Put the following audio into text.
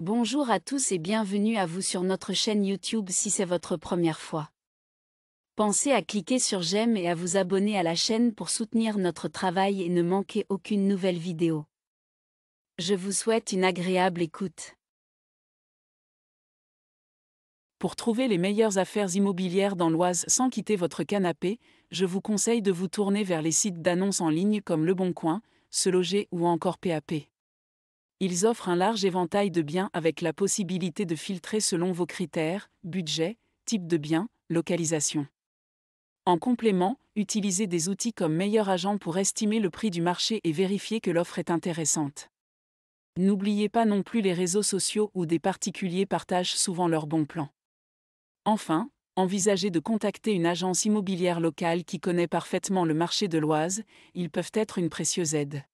Bonjour à tous et bienvenue à vous sur notre chaîne YouTube si c'est votre première fois. Pensez à cliquer sur j'aime et à vous abonner à la chaîne pour soutenir notre travail et ne manquer aucune nouvelle vidéo. Je vous souhaite une agréable écoute. Pour trouver les meilleures affaires immobilières dans l'Oise sans quitter votre canapé, je vous conseille de vous tourner vers les sites d'annonces en ligne comme Leboncoin, Bon Se Loger ou encore PAP. Ils offrent un large éventail de biens avec la possibilité de filtrer selon vos critères, budget, type de bien, localisation. En complément, utilisez des outils comme Meilleur Agent pour estimer le prix du marché et vérifier que l'offre est intéressante. N'oubliez pas non plus les réseaux sociaux où des particuliers partagent souvent leurs bons plans. Enfin, envisagez de contacter une agence immobilière locale qui connaît parfaitement le marché de l'Oise, ils peuvent être une précieuse aide.